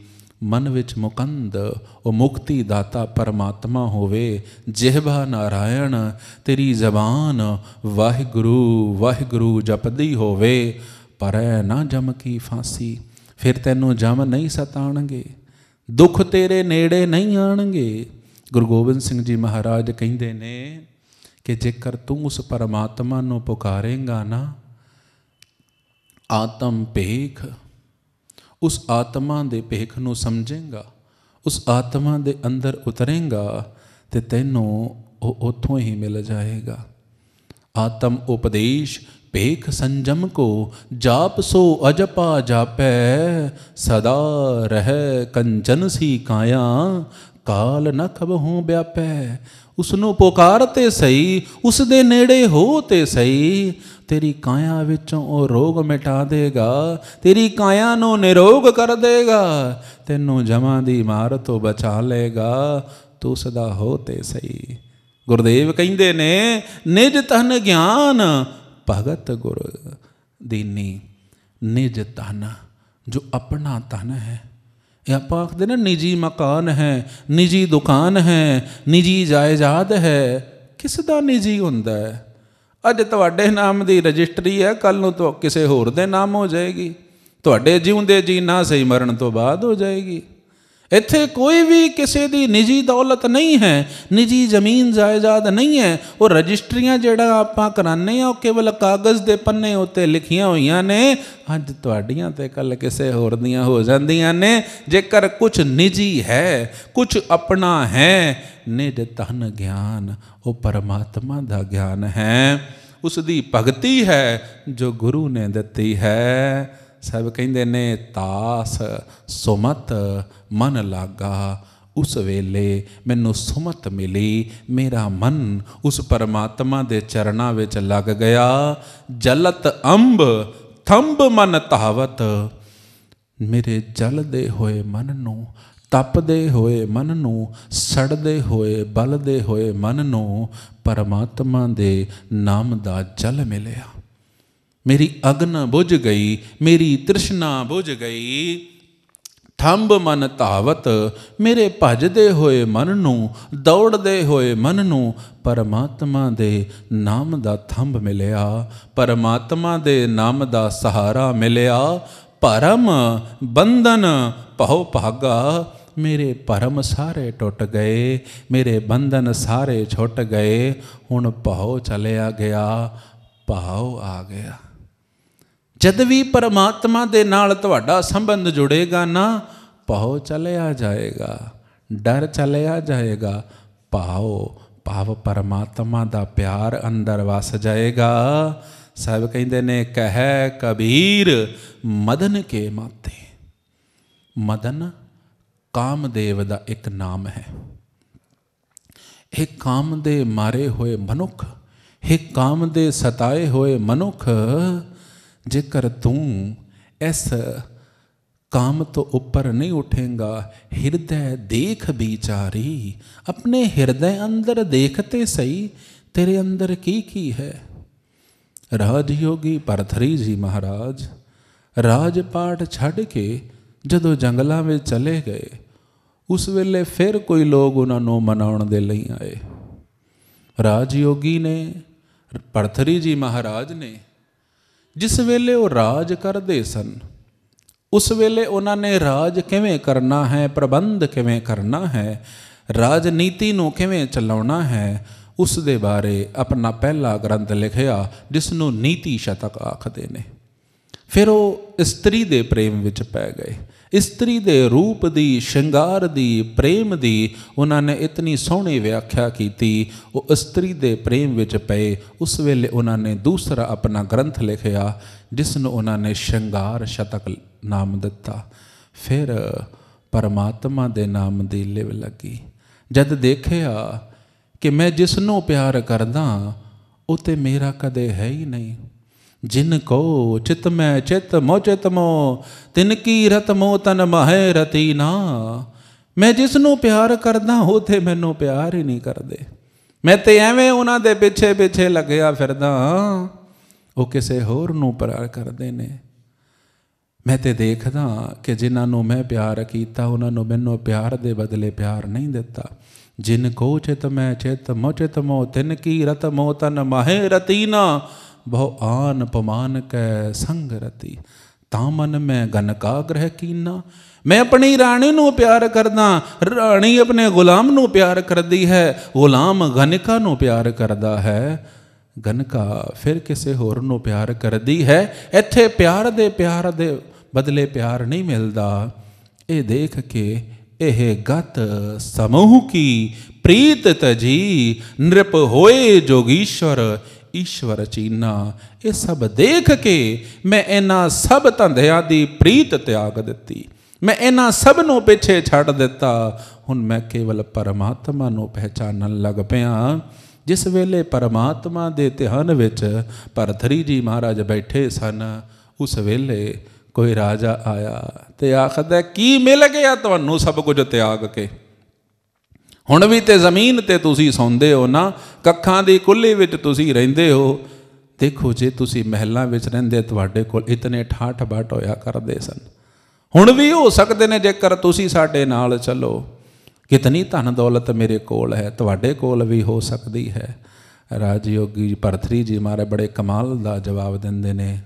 ਮਨ ਵਿੱਚ ਮੁਕੰਦ ਉਹ ਮੁਕਤੀ ਦਾਤਾ ਪਰਮਾਤਮਾ ਹੋਵੇ ਜਿਹਵਾ ਨਾਰਾਇਣ ਤੇਰੀ ਜ਼ਬਾਨ ਵਾਹਿਗੁਰੂ ਵਾਹਿਗੁਰੂ ਜਪਦੀ ਹੋਵੇ ਪਰ ਨਾ ਜਮ ਕੀ ਫਾਂਸੀ ਫਿਰ ਤੈਨੂੰ ਜਮ ਨਹੀਂ ਸਤਾਣਗੇ ਦੁੱਖ ਤੇਰੇ ਨੇੜੇ ਨਹੀਂ ਆਣਗੇ ਗੁਰੂ ਗੋਬਿੰਦ ਸਿੰਘ ਜੀ ਮਹਾਰਾਜ ਕਹਿੰਦੇ ਨੇ ਕਿ ਜੇਕਰ ਤੂੰ ਉਸ ਪਰਮਾਤਮਾ ਨੂੰ ਪੁਕਾਰੇਂਗਾ ਨਾ ਆਤਮ ਭੇਖ ਉਸ ਆਤਮਾ ਦੇ ਭੇਖ ਨੂੰ ਸਮਝੇਗਾ ਉਸ ਆਤਮਾ ਦੇ ਅੰਦਰ ਉਤਰੇਗਾ ਤੇ ਤੈਨੂੰ ਉਹ ਉਥੋਂ ਹੀ ਮਿਲ ਜਾਏਗਾ ਆਤਮ ਉਪਦੇਸ਼ ਭੇਖ ਸੰਜਮ ਕੋ ਜਾਪ ਸੋ ਅਜਪਾ ਜਾਪੈ ਸਦਾ ਰਹਿ ਕੰਚਨ ਸੀ ਕਾਇਆ ਕਾਲ ਨ ਖਬ ਹੋ ਵਿਆਪੈ ਉਸ ਨੂੰ ਪੁਕਾਰ ਤੇ ਸਹੀ ਉਸ ਦੇ ਨੇੜੇ ਹੋ ਤੇ ਸਹੀ ਤੇਰੀ ਕਾਇਆ ਵਿੱਚੋਂ ਉਹ ਰੋਗ ਮਿਟਾ ਦੇਗਾ ਤੇਰੀ ਕਾਇਆ ਨੂੰ ਨਿਰੋਗ ਕਰ ਦੇਗਾ ਤੈਨੂੰ ਜਮਾਂ ਦੀ ਮਾਰ ਤੋਂ ਬਚਾ ਲੇਗਾ ਤੂੰ ਸਦਾ ਹੋ ਤੇ ਸਹੀ ਗੁਰਦੇਵ ਕਹਿੰਦੇ ਨੇ ਨਿਜ ਤਨ ਗਿਆਨ ਭਗਤ ਗੁਰ ਦੀਨੀ ਨਿਜ ਤਨ ਜੋ ਆਪਣਾ ਤਨ ਹੈ ਇਹ ਆਪਾਂ ਆਖਦੇ ਨੇ ਨਿੱਜੀ ਮਕਾਨ ਹੈ ਨਿੱਜੀ ਦੁਕਾਨ ਹੈ ਨਿੱਜੀ ਜਾਇਦਾਦ ਹੈ ਕਿਸ ਦਾ ਨਿੱਜੀ ਹੁੰਦਾ ਹੈ ਅੱਜ ਤੁਹਾਡੇ ਨਾਮ ਦੀ ਰਜਿਸਟਰੀ ਹੈ ਕੱਲ ਨੂੰ ਤੋਂ ਕਿਸੇ ਹੋਰ ਦੇ ਨਾਮ ਹੋ ਜਾਏਗੀ ਤੁਹਾਡੇ ਜਿਉਂਦੇ ਜੀ ਨਾ ਸਹੀ ਮਰਨ ਤੋਂ ਬਾਅਦ ਹੋ ਜਾਏਗੀ ਇੱਥੇ ਕੋਈ ਵੀ ਕਿਸੇ ਦੀ ਨਿੱਜੀ ਦੌਲਤ ਨਹੀਂ ਹੈ ਨਿੱਜੀ ਜ਼ਮੀਨ ਜਾਇਦਾਦ ਨਹੀਂ ਹੈ ਉਹ ਰਜਿਸਟਰੀਆਂ ਜਿਹੜਾ ਆਪਾਂ ਕਰਾਨੇ ਆ ਉਹ ਕੇਵਲ ਕਾਗਜ਼ ਦੇ ਪੰਨੇ ਉੱਤੇ ਲਿਖੀਆਂ ਹੋਈਆਂ ਨੇ ਅੱਜ ਤੁਹਾਡੀਆਂ ਤੇ ਕੱਲ ਕਿਸੇ ਹੋਰ ਦੀਆਂ ਹੋ ਜਾਂਦੀਆਂ ਨੇ ਜੇਕਰ ਕੁਝ ਨਿੱਜੀ ਹੈ ਕੁਝ ਆਪਣਾ ਹੈ ਨਿਜ ਤਨ ਗਿਆਨ ਉਹ ਪਰਮਾਤਮਾ ਦਾ ਗਿਆਨ ਹੈ ਉਸ ਦੀ ਭਗਤੀ ਹੈ ਜੋ ਗੁਰੂ ਨੇ ਦਿੱਤੀ ਹੈ ਸਭ ਕਹਿੰਦੇ ਨੇ ਤਾਸ ਸੁਮਤ ਮਨ ਲਾਗਾ ਉਸ ਵੇਲੇ ਮੈਨੂੰ ਸੁਮਤ ਮਿਲੀ ਮੇਰਾ ਮਨ ਉਸ ਪਰਮਾਤਮਾ ਦੇ ਚਰਨਾਂ ਵਿੱਚ ਲੱਗ ਗਿਆ ਜਲਤ ਅੰਬ ਥੰਬ ਮਨ ਤਾਵਤ ਮੇਰੇ ਜਲਦੇ ਹੋਏ ਮਨ ਨੂੰ ਤਪਦੇ ਹੋਏ ਮਨ ਨੂੰ ਸੜਦੇ ਹੋਏ ਬਲਦੇ ਹੋਏ ਮਨ ਨੂੰ ਪਰਮਾਤਮਾ ਦੇ ਨਾਮ ਦਾ ਜਲ ਮਿਲਿਆ ਮੇਰੀ ਅਗਨ ਬੁਝ ਗਈ ਮੇਰੀ ਤ੍ਰਿਸ਼ਨਾ ਬੁਝ ਗਈ ਥੰਬ ਮਨ ਧਾਵਤ ਮੇਰੇ ਭਜਦੇ ਹੋਏ ਮਨ ਨੂੰ ਦੌੜਦੇ ਹੋਏ ਮਨ ਨੂੰ ਪਰਮਾਤਮਾ ਦੇ ਨਾਮ ਦਾ ਥੰਬ ਮਿਲਿਆ ਪਰਮਾਤਮਾ ਦੇ ਨਾਮ ਦਾ ਸਹਾਰਾ ਮਿਲਿਆ ਪਰਮ ਬੰਧਨ ਪਹੁ ਭਾਗਾ ਮੇਰੇ ਭਰਮ ਸਾਰੇ ਟੁੱਟ ਗਏ ਮੇਰੇ ਬੰਧਨ ਸਾਰੇ ਛੁੱਟ ਗਏ ਹੁਣ ਭਉ ਚਲਿਆ ਗਿਆ ਭਾਉ ਆ ਗਿਆ ਜਦ ਵੀ ਪਰਮਾਤਮਾ ਦੇ ਨਾਲ ਤੁਹਾਡਾ ਸੰਬੰਧ ਜੁੜੇਗਾ ਨਾ ਪਾਉ ਚਲਿਆ ਜਾਏਗਾ ਡਰ ਚਲਿਆ ਜਾਏਗਾ ਪਾਉ ਪਾਵ ਪਰਮਾਤਮਾ ਦਾ ਪਿਆਰ ਅੰਦਰ ਵਸ ਜਾਏਗਾ ਸਭ ਕਹਿੰਦੇ ਨੇ ਕਹਿ ਕਬੀਰ ਮਦਨ ਕੇ ਮਾਤੇ ਮਦਨ ਕਾਮਦੇਵ ਦਾ ਇੱਕ ਨਾਮ ਹੈ ਇਹ ਕਾਮ ਦੇ ਮਾਰੇ ਹੋਏ ਮਨੁੱਖ ਇਹ ਕਾਮ ਦੇ ਸਤਾਏ ਹੋਏ ਮਨੁੱਖ जेकर तू इस काम तो ऊपर नहीं उठेगा हृदय देख बिचारी अपने हृदय अंदर देखते सही तेरे अंदर की की है राजयोगी परथरी जी महाराज राजपाट छड़ के जो जंगलों में चले गए उस वेले फिर कोई लोग उन्होंने ਨੂੰ दे आए राजयोगी ने परथरी जी महाराज ने ਜਿਸ ਵੇਲੇ ਉਹ ਰਾਜ ਕਰਦੇ ਸਨ ਉਸ ਵੇਲੇ ਉਹਨਾਂ ਨੇ ਰਾਜ ਕਿਵੇਂ ਕਰਨਾ ਹੈ ਪ੍ਰਬੰਧ ਕਿਵੇਂ ਕਰਨਾ ਹੈ ਰਾਜਨੀਤੀ ਨੂੰ ਕਿਵੇਂ ਚਲਾਉਣਾ ਹੈ ਉਸ ਦੇ ਬਾਰੇ ਆਪਣਾ ਪਹਿਲਾ ਗ੍ਰੰਥ ਲਿਖਿਆ ਜਿਸ ਨੂੰ ਨੀਤੀ ਸ਼ਤਕ ਆਖਦੇ ਨੇ ਫਿਰ ਉਹ ਇਸਤਰੀ ਦੇ ਪ੍ਰੇਮ ਵਿੱਚ ਪੈ ਗਏ ਇਸਤਰੀ ਦੇ ਰੂਪ ਦੀ ਸ਼ਿੰਗਾਰ ਦੀ ਪ੍ਰੇਮ ਦੀ ਉਹਨਾਂ ਨੇ ਇਤਨੀ ਸੋਹਣੀ ਵਿਆਖਿਆ ਕੀਤੀ ਉਹ ਇਸਤਰੀ ਦੇ ਪ੍ਰੇਮ ਵਿੱਚ ਪਏ ਉਸ ਵੇਲੇ ਉਹਨਾਂ ਨੇ ਦੂਸਰਾ ਆਪਣਾ ਗ੍ਰੰਥ ਲਿਖਿਆ ਜਿਸ ਨੂੰ ਉਹਨਾਂ ਨੇ ਸ਼ਿੰਗਾਰ ਸ਼ਤਕ ਨਾਮ ਦਿੱਤਾ ਫਿਰ ਪਰਮਾਤਮਾ ਦੇ ਨਾਮ ਦੀ ਲਿਵ ਲੱਗੀ ਜਦ ਦੇਖਿਆ ਕਿ ਮੈਂ ਜਿਸ ਨੂੰ ਪਿਆਰ ਕਰਦਾ ਉਹ ਤੇ ਮੇਰਾ ਕਦੇ ਹੈ ਹੀ ਨਹੀਂ ਜਿਨ ਕੋ ਚਿਤ चित ਚਿਤ ਮੋ ਚਿਤ ਮੋ ਤਿਨ ਕੀ ਰਤ ਮੋ ਤਨ ਮਹਿ ਨਾ ਮੈਂ ਜਿਸ ਨੂੰ ਪਿਆਰ ਕਰਦਾ ਹੋ ਤੇ ਮੈਨੂੰ ਪਿਆਰ ਹੀ ਨਹੀਂ ਕਰਦੇ ਮੈਂ ਤੇ ਐਵੇਂ ਉਹਨਾਂ ਦੇ ਪਿੱਛੇ ਪਿੱਛੇ ਲੱਗਿਆ ਫਿਰਦਾ ਉਹ ਕਿਸੇ ਹੋਰ ਨੂੰ ਪਿਆਰ ਕਰਦੇ ਨੇ ਮੈਂ ਤੇ ਦੇਖਦਾ ਕਿ ਜਿਨ੍ਹਾਂ ਨੂੰ ਮੈਂ ਪਿਆਰ ਕੀਤਾ ਉਹਨਾਂ ਨੂੰ ਮੈਨੂੰ ਪਿਆਰ ਦੇ ਬਦਲੇ ਪਿਆਰ ਨਹੀਂ ਦਿੱਤਾ ਜਿਨ ਕੋ ਚਿਤ ਮੈਂ ਚਿਤ ਮੋ ਚਿਤ ਮੋ ਤਿਨ ਕੀ ਰਤ ਮੋ ਤਨ ਮਹਿ ਰਤੀਨਾ ਬਹੁ ਆਨ ਪਮਾਨ ਕੈ ਸੰਗ ਰਤੀ ਤਾ ਮਨ ਮੈਂ ਗ੍ਰਹਿ ਕੀਨਾ ਮੈਂ ਆਪਣੀ ਰਾਣੀ ਨੂੰ ਪਿਆਰ ਕਰਦਾ ਰਾਣੀ ਆਪਣੇ ਗੁਲਾਮ ਨੂੰ ਪਿਆਰ ਕਰਦੀ ਹੈ ਗੁਲਾਮ ਗਨਕਾ ਨੂੰ ਪਿਆਰ ਕਰਦਾ ਹੈ ਗਨਕਾ ਫਿਰ ਕਿਸੇ ਹੋਰ ਨੂੰ ਪਿਆਰ ਕਰਦੀ ਹੈ ਇੱਥੇ ਪਿਆਰ ਦੇ ਪਿਆਰ ਦੇ ਬਦਲੇ ਪਿਆਰ ਨਹੀਂ ਮਿਲਦਾ ਇਹ ਦੇਖ ਕੇ ਇਹ ਗਤ ਸਮੂਹ ਕੀ ਪ੍ਰੀਤ ਤਜੀ ਨਿਰਪ ਹੋਏ ਜੋਗੀਸ਼ਰ ਈਸ਼ਵਰ ਚੀਨਾ ਇਹ ਸਭ ਦੇਖ ਕੇ ਮੈਂ ਇਹਨਾਂ ਸਭ ਧੰਦਿਆਂ ਦੀ ਪ੍ਰੀਤ ਤਿਆਗ ਦਿੱਤੀ ਮੈਂ ਇਹਨਾਂ ਸਭ ਨੂੰ ਪਿੱਛੇ ਛੱਡ ਦਿੱਤਾ ਹੁਣ ਮੈਂ ਕੇਵਲ ਪਰਮਾਤਮਾ ਨੂੰ ਪਹਿਚਾਨਣ ਲੱਗ ਪਿਆ ਜਿਸ ਵੇਲੇ ਪਰਮਾਤਮਾ ਦੇ ਧਿਆਨ ਵਿੱਚ ਪਰਧਰੀ ਜੀ ਮਹਾਰਾਜ ਬੈਠੇ ਸਨ ਉਸ ਵੇਲੇ ਕੋਈ ਰਾਜਾ ਆਇਆ ਤੇ ਆਖਦਾ ਕੀ ਮਿਲ ਗਿਆ ਤੁਹਾਨੂੰ ਸਭ ਕੁਝ ਤਿਆਗ ਕੇ ਹੁਣ ਵੀ ਤੇ ਜ਼ਮੀਨ ਤੇ ਤੁਸੀਂ ਸੌਂਦੇ ਹੋ ਨਾ ਕੱਖਾਂ ਦੀ ਕੁੱਲੀ ਵਿੱਚ ਤੁਸੀਂ ਰਹਿੰਦੇ ਹੋ ਦੇਖੋ ਜੇ ਤੁਸੀਂ ਮਹਿਲਾਂ ਵਿੱਚ ਰਹਿੰਦੇ ਤੁਹਾਡੇ ਕੋਲ ਇਤਨੇ ਠਾਠ ਬਾਟ ਹੋਇਆ ਕਰਦੇ ਸਨ ਹੁਣ ਵੀ ਹੋ ਸਕਦੇ ਨੇ ਜੇਕਰ ਤੁਸੀਂ ਸਾਡੇ ਨਾਲ ਚੱਲੋ ਕਿਤਨੀ ਧਨ ਦੌਲਤ ਮੇਰੇ ਕੋਲ ਹੈ ਤੁਹਾਡੇ ਕੋਲ ਵੀ ਹੋ ਸਕਦੀ ਹੈ ਰਾਜਯੋਗੀ ਪਰਥਰੀ ਜੀ ਮਾਰੇ ਬੜੇ ਕਮਾਲ ਦਾ ਜਵਾਬ ਦਿੰਦੇ ਨੇ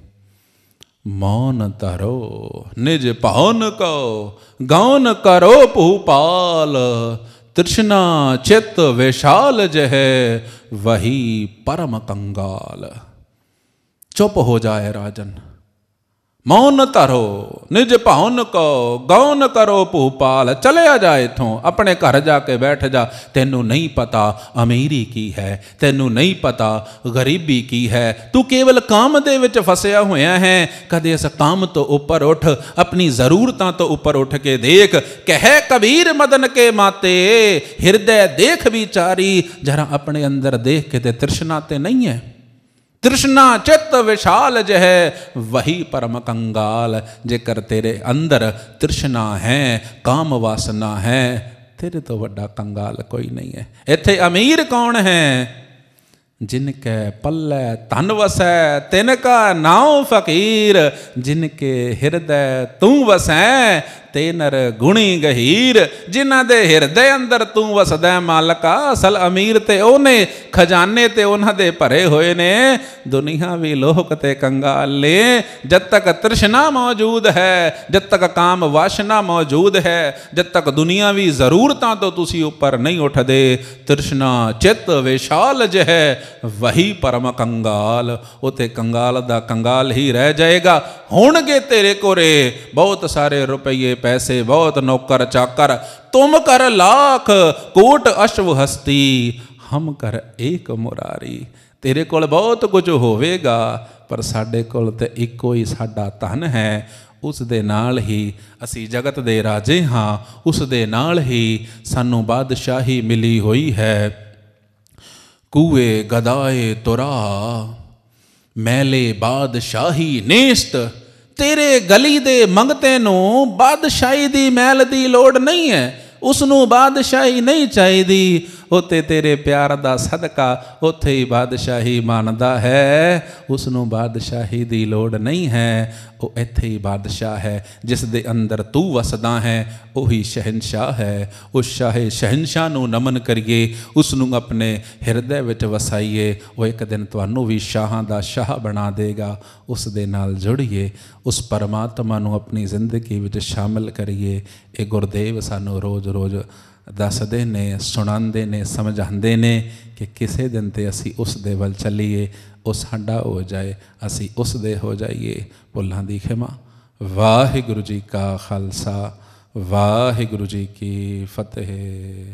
ਮੌਨ ਧਰੋ ਨਿਜ ਭਉਨ ਕੋ ਗਾਉਣ ਕਰੋ ਭੂਪਾਲ ਤ੍ਰਿਸ਼ਨਾ ਚਿਤ ਵਿਸ਼ਾਲ ਜਹ ਵਹੀ ਪਰਮ ਕੰਗਾਲ ਚੁੱਪ ਹੋ ਜਾਏ ਰਾਜਨ ਮੌਨ ਧਰੋ ਨਿਜ ਭਾਉਨ ਕੋ ਗਾਉਨ ਕਰੋ ਭੂਪਾਲ ਚਲਿਆ ਜਾ ਇਥੋਂ ਆਪਣੇ ਘਰ ਜਾ ਕੇ ਬੈਠ ਜਾ ਤੈਨੂੰ ਨਹੀਂ ਪਤਾ ਅਮੀਰੀ ਕੀ ਹੈ ਤੈਨੂੰ ਨਹੀਂ ਪਤਾ ਗਰੀਬੀ ਕੀ ਹੈ ਤੂੰ ਕੇਵਲ ਕਾਮ ਦੇ ਵਿੱਚ ਫਸਿਆ ਹੋਇਆ ਹੈ ਕਦੇ ਇਸ ਕਾਮ ਤੋਂ ਉੱਪਰ ਉੱਠ ਆਪਣੀ ਜ਼ਰੂਰਤਾਂ ਤੋਂ ਉੱਪਰ ਉੱਠ ਕੇ ਦੇਖ ਕਹਿ ਕਬੀਰ ਮਦਨ ਕੇ ਮਾਤੇ ਹਿਰਦੈ ਦੇਖ ਵਿਚਾਰੀ ਜਰਾ ਆਪਣੇ ਅੰਦਰ ਦੇਖ ਕੇ ਤੇ ਤ੍ਰਿਸ਼ਨਾ ਤੇ ਨਹੀਂ ਹੈ तृष्णा चित्त विशाल ज है वही परम कंगाल जेकर तेरे अंदर तृष्णा है काम वासना है तेरे तो वड्डा कंगाल कोई नहीं है इथे अमीर कौन है जिनके पल्ले धन वसै तिनका नाव फकीर जिनके हृदय तू वसै ਤੇ ਨਰ ਗੁਣੀ ਗਹੀਰ ਜਿਨ੍ਹਾਂ ਦੇ ਹਿਰਦੇ ਅੰਦਰ ਤੂੰ ਵਸਦਾ ਮਾਲਕਾ ਅਸਲ ਅਮੀਰ ਤੇ ਉਹਨੇ ਖਜ਼ਾਨੇ ਤੇ ਉਹਨਾਂ ਦੇ ਭਰੇ ਹੋਏ ਨੇ ਦੁਨੀਆ ਵੀ ਲੋਕ ਤੇ ਕੰਗਾਲ ਨੇ ਜਦ ਤੱਕ ਤ੍ਰਿਸ਼ਨਾ ਮੌਜੂਦ ਹੈ ਜਦ ਤੱਕ ਕਾਮ ਵਾਸ਼ਨਾ ਮੌਜੂਦ ਹੈ ਜਦ ਤੱਕ ਵੀ ਜ਼ਰੂਰਤਾਂ ਤੋਂ ਤੁਸੀਂ ਉੱਪਰ ਨਹੀਂ ਉੱਠਦੇ ਤ੍ਰਿਸ਼ਨਾ ਚਿਤ ਵਿਸ਼ਾਲ ਜਹੈ ਵਹੀ ਪਰਮ ਕੰਗਾਲ ਉਤੇ ਕੰਗਾਲ ਦਾ ਕੰਗਾਲ ਹੀ ਰਹਿ ਜਾਏਗਾ ਹੋਣਗੇ ਤੇਰੇ ਕੋਰੇ ਬਹੁਤ ਸਾਰੇ ਰੁਪਏ ਪੈਸੇ ਬਹੁਤ ਨੌਕਰ ਚਾਕਰ ਤੁਮ ਕਰ ਲੱਖ ਕੋਟ ਅਸ਼ਵ ਹਸਤੀ ਹਮ ਕਰ ਏਕ ਮੁਰਾਰੀ ਤੇਰੇ ਕੋਲ ਬਹੁਤ ਕੁਝ ਹੋਵੇਗਾ ਪਰ ਸਾਡੇ ਕੋਲ ਤੇ ਇੱਕੋ ਹੀ ਸਾਡਾ ਧਨ ਹੈ ਉਸ ਦੇ ਨਾਲ ਹੀ ਅਸੀਂ ਜਗਤ ਦੇ ਰਾਜੇ ਹਾਂ ਉਸ ਦੇ ਨਾਲ ਹੀ ਸਾਨੂੰ ਬਾਦਸ਼ਾਹੀ ਮਿਲੀ ਹੋਈ ਹੈ ਕੂਏ ਗਦਾਏ ਤੁਰਾ ਮੈਲੇ ਬਾਦਸ਼ਾਹੀ ਨੇਸਤ ਤੇਰੇ ਗਲੀ ਦੇ ਮੰਗਤੇ ਨੂੰ ਬਾਦਸ਼ਾਹੀ ਦੀ ਮਹਿਲ ਦੀ ਲੋੜ ਨਹੀਂ ਹੈ ਉਸ ਨੂੰ ਬਾਦਸ਼ਾਹੀ ਨਹੀਂ ਚਾਹੀਦੀ ਉੱਤੇ ਤੇਰੇ ਪਿਆਰ ਦਾ ਸਦਕਾ ਉਥੇ ਹੀ ਬਾਦਸ਼ਾਹੀ ਮੰਨਦਾ ਹੈ ਉਸ ਨੂੰ ਬਾਦਸ਼ਾਹੀ ਦੀ ਲੋੜ ਨਹੀਂ ਹੈ ਉਹ ਇੱਥੇ ਹੀ ਬਾਦਸ਼ਾਹ ਹੈ ਜਿਸ ਦੇ ਅੰਦਰ ਤੂੰ ਵਸਦਾ ਹੈ ਉਹੀ ਸ਼ਹਿਨशाह ਹੈ ਉਸ ਸ਼ਾਹੇ ਸ਼ਹਿਨशाह ਨੂੰ ਨਮਨ ਕਰੀਏ ਉਸ ਨੂੰ ਆਪਣੇ ਹਿਰਦੇ ਵਿੱਚ ਵਸਾਈਏ ਉਹ ਇੱਕ ਦਿਨ ਤੁਹਾਨੂੰ ਵੀ ਸ਼ਾਹਾਂ ਦਾ ਸ਼ਾਹ ਬਣਾ ਦੇਗਾ ਉਸ ਦੇ ਨਾਲ ਜੁੜੀਏ ਉਸ ਪਰਮਾਤਮਾ ਨੂੰ ਆਪਣੀ ਜ਼ਿੰਦਗੀ ਵਿੱਚ ਸ਼ਾਮਲ ਕਰੀਏ ਇਹ ਗੁਰਦੇਵ ਸਾਨੂੰ ਰੋਜ਼-ਰੋਜ਼ ਦੱਸਦੇ ਨੇ ਸੁਣਾਉਂਦੇ ਨੇ ਸਮਝਾਉਂਦੇ ਨੇ ਕਿ ਕਿਸੇ ਦਿਨ ਤੇ ਅਸੀਂ ਉਸ ਦੇ ਵੱਲ ਚੱਲੀਏ ਉਹ ਸਾਡਾ ਹੋ ਜਾਏ ਅਸੀਂ ਉਸ ਦੇ ਹੋ ਜਾਈਏ ਭੁੱਲਾਂ ਦੀ ਖਿਮਾ ਵਾਹਿਗੁਰੂ ਜੀ ਕਾ ਖਾਲਸਾ ਵਾਹਿਗੁਰੂ ਜੀ ਕੀ ਫਤਿਹ